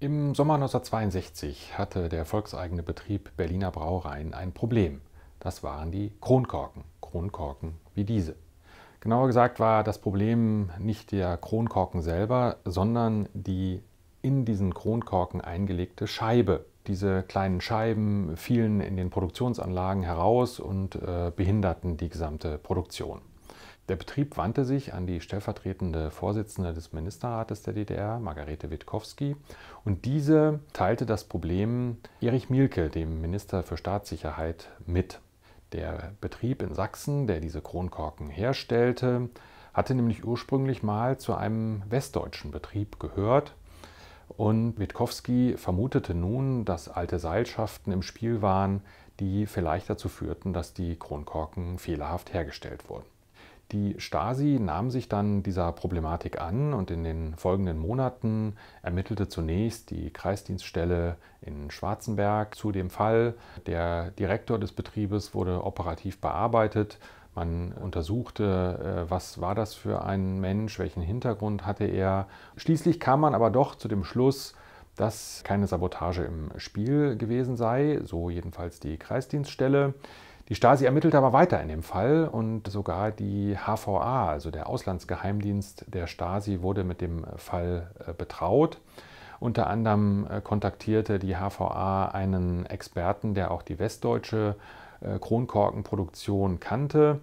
Im Sommer 1962 hatte der volkseigene Betrieb Berliner Brauereien ein Problem. Das waren die Kronkorken. Kronkorken wie diese. Genauer gesagt war das Problem nicht der Kronkorken selber, sondern die in diesen Kronkorken eingelegte Scheibe. Diese kleinen Scheiben fielen in den Produktionsanlagen heraus und äh, behinderten die gesamte Produktion. Der Betrieb wandte sich an die stellvertretende Vorsitzende des Ministerrates der DDR, Margarete Witkowski, und diese teilte das Problem Erich Mielke, dem Minister für Staatssicherheit, mit. Der Betrieb in Sachsen, der diese Kronkorken herstellte, hatte nämlich ursprünglich mal zu einem westdeutschen Betrieb gehört. Und Witkowski vermutete nun, dass alte Seilschaften im Spiel waren, die vielleicht dazu führten, dass die Kronkorken fehlerhaft hergestellt wurden. Die Stasi nahm sich dann dieser Problematik an und in den folgenden Monaten ermittelte zunächst die Kreisdienststelle in Schwarzenberg zu dem Fall. Der Direktor des Betriebes wurde operativ bearbeitet. Man untersuchte, äh, was war das für ein Mensch, welchen Hintergrund hatte er. Schließlich kam man aber doch zu dem Schluss, dass keine Sabotage im Spiel gewesen sei, so jedenfalls die Kreisdienststelle. Die Stasi ermittelt aber weiter in dem Fall und sogar die HVA, also der Auslandsgeheimdienst der Stasi, wurde mit dem Fall äh, betraut. Unter anderem äh, kontaktierte die HVA einen Experten, der auch die westdeutsche äh, Kronkorkenproduktion kannte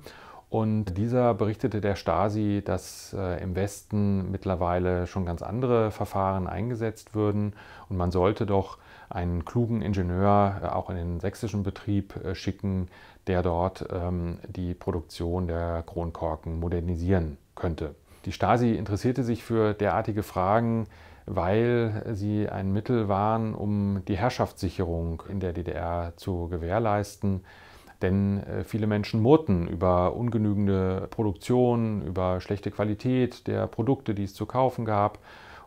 und dieser berichtete der Stasi, dass äh, im Westen mittlerweile schon ganz andere Verfahren eingesetzt würden und man sollte doch einen klugen Ingenieur äh, auch in den sächsischen Betrieb äh, schicken, der dort ähm, die Produktion der Kronkorken modernisieren könnte. Die Stasi interessierte sich für derartige Fragen, weil sie ein Mittel waren, um die Herrschaftssicherung in der DDR zu gewährleisten denn äh, viele Menschen murrten über ungenügende Produktion, über schlechte Qualität der Produkte, die es zu kaufen gab.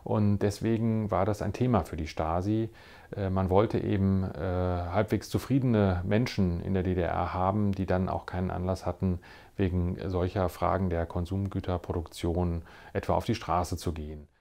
Und deswegen war das ein Thema für die Stasi. Äh, man wollte eben äh, halbwegs zufriedene Menschen in der DDR haben, die dann auch keinen Anlass hatten, wegen solcher Fragen der Konsumgüterproduktion etwa auf die Straße zu gehen.